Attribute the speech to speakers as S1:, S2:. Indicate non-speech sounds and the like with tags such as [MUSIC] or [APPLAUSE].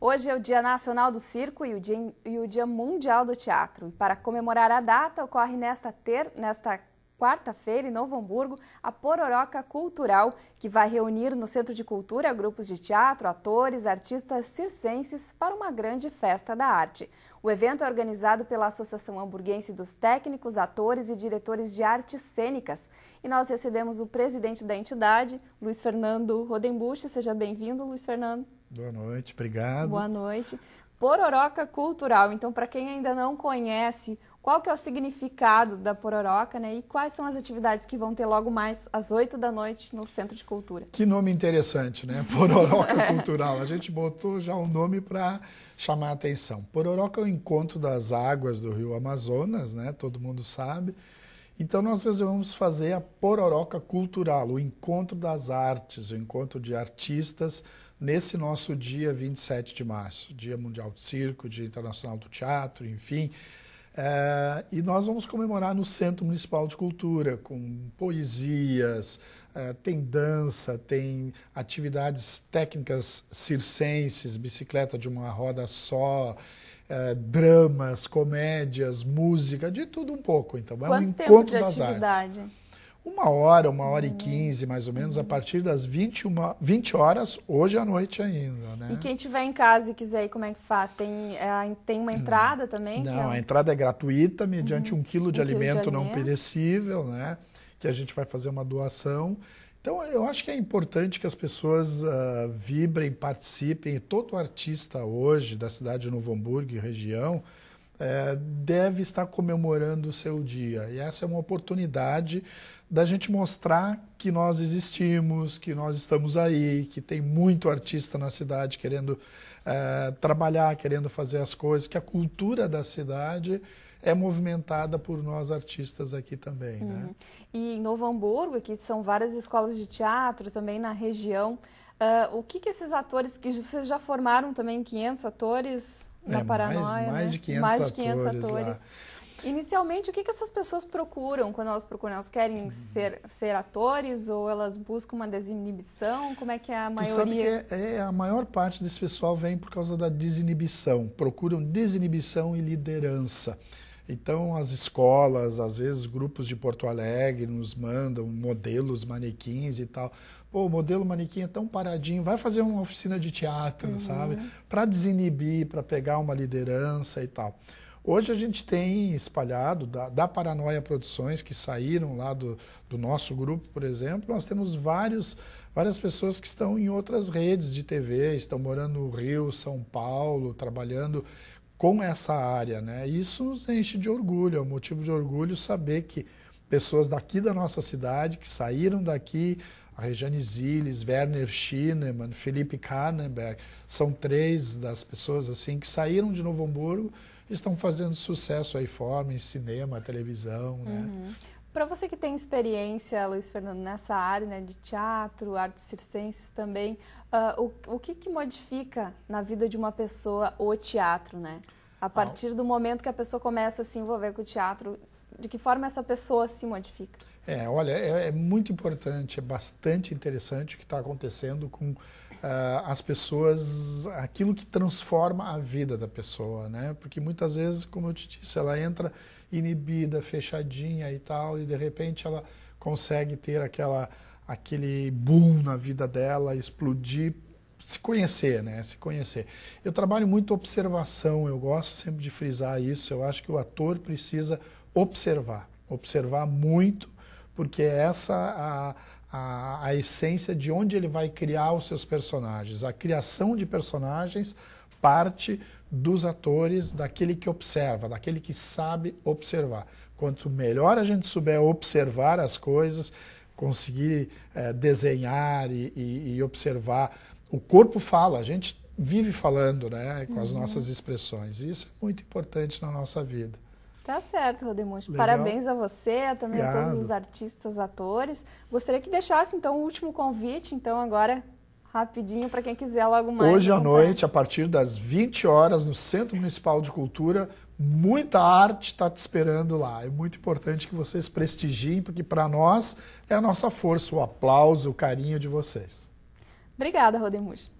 S1: Hoje é o Dia Nacional do Circo e o Dia, e o Dia Mundial do Teatro. E para comemorar a data, ocorre nesta, ter, nesta quarta-feira, em Novo Hamburgo, a Pororoca Cultural, que vai reunir no Centro de Cultura grupos de teatro, atores, artistas circenses para uma grande festa da arte. O evento é organizado pela Associação Hamburguense dos Técnicos, Atores e Diretores de Artes Cênicas. E nós recebemos o presidente da entidade, Luiz Fernando Rodenbusch. Seja bem-vindo, Luiz Fernando.
S2: Boa noite, obrigado. Boa
S1: noite. Pororoca Cultural. Então, para quem ainda não conhece, qual que é o significado da Pororoca né? e quais são as atividades que vão ter logo mais às 8 da noite no Centro de Cultura?
S2: Que nome interessante, né? [LAUGHS] Pororoca é. Cultural. A gente botou já um nome para chamar a atenção. Pororoca é o encontro das águas do rio Amazonas, né? todo mundo sabe. Então nós resolvemos fazer a Pororoca Cultural, o encontro das artes, o encontro de artistas nesse nosso dia 27 de março, Dia Mundial do Circo, Dia Internacional do Teatro, enfim. É, e nós vamos comemorar no Centro Municipal de Cultura, com poesias, é, tem dança, tem atividades técnicas circenses, bicicleta de uma roda só, eh, dramas, comédias, música, de tudo um pouco. Então, é Quanto um encontro tempo de das atividade? artes. Uma hora, uma hora uhum. e quinze, mais ou menos, uhum. a partir das 21, 20 horas, hoje à noite ainda. Né? E
S1: quem estiver em casa e quiser ir, como é que faz? Tem, é, tem uma entrada não. também? Não, é a
S2: entrada é gratuita, mediante uhum. um quilo de, um alimento, quilo de alimento não perecível, né? Que a gente vai fazer uma doação. Então, eu acho que é importante que as pessoas uh, vibrem, participem. todo artista hoje da cidade de Novo Hamburgo e região é, deve estar comemorando o seu dia. E essa é uma oportunidade da gente mostrar que nós existimos, que nós estamos aí, que tem muito artista na cidade querendo é, trabalhar, querendo fazer as coisas, que a cultura da cidade é movimentada por nós artistas aqui também. Né? Uhum. Né?
S1: E em Novo Hamburgo, aqui são várias escolas de teatro também na região. Uh, o que, que esses atores, que vocês já formaram também 500 atores, na é, paranoia. Mais, mais, né? de 500 mais de 500 atores. atores. Inicialmente, o que, que essas pessoas procuram quando elas procuram? Elas querem hum. ser, ser atores ou elas buscam uma desinibição? Como é que é a maioria? Tu sabe
S2: que é, é, a maior parte desse pessoal vem por causa da desinibição. Procuram desinibição e liderança. Então, as escolas, às vezes grupos de Porto Alegre nos mandam modelos, manequins e tal. Pô, o modelo manequim é tão paradinho, vai fazer uma oficina de teatro, uhum. sabe? Para desinibir, para pegar uma liderança e tal. Hoje a gente tem espalhado, da, da Paranoia Produções, que saíram lá do, do nosso grupo, por exemplo, nós temos vários várias pessoas que estão em outras redes de TV, estão morando no Rio, São Paulo, trabalhando com essa área. Né? Isso nos enche de orgulho, é um motivo de orgulho saber que pessoas daqui da nossa cidade, que saíram daqui, a Regiane Zilles, Werner Schienemann, Felipe Karnenberg, são três das pessoas assim que saíram de Novo Hamburgo estão fazendo sucesso aí fora, em cinema, televisão, né?
S1: Uhum. Para você que tem experiência, Luiz Fernando, nessa área né, de teatro, artes circenses também, uh, o, o que, que modifica na vida de uma pessoa o teatro, né? A partir do momento que a pessoa começa a se envolver com o teatro, de que forma essa pessoa se modifica?
S2: É, olha, é, é muito importante, é bastante interessante o que está acontecendo com ah, as pessoas, aquilo que transforma a vida da pessoa, né? Porque muitas vezes, como eu te disse, ela entra inibida, fechadinha e tal, e de repente ela consegue ter aquela, aquele boom na vida dela, explodir, se conhecer, né? Se conhecer. Eu trabalho muito observação, eu gosto sempre de frisar isso, eu acho que o ator precisa observar, observar muito, porque essa a, a, a essência de onde ele vai criar os seus personagens. A criação de personagens parte dos atores, daquele que observa, daquele que sabe observar. Quanto melhor a gente souber observar as coisas, conseguir é, desenhar e, e, e, observar, o corpo fala, a gente vive falando né, com as uhum. nossas expressões. Isso é muito importante na nossa vida.
S1: Tá certo, Rodemonte. Parabéns a você, também Obrigado. a todos os artistas, atores. Gostaria que deixasse, então, o último convite, então, agora, rapidinho, para quem quiser logo mais. Hoje à noite,
S2: a partir das 20 horas, no Centro Municipal de Cultura, muita arte está te esperando lá. É muito importante que vocês prestigiem, porque para nós é a nossa força, o aplauso, o carinho de vocês.
S1: Obrigada, Rodemus.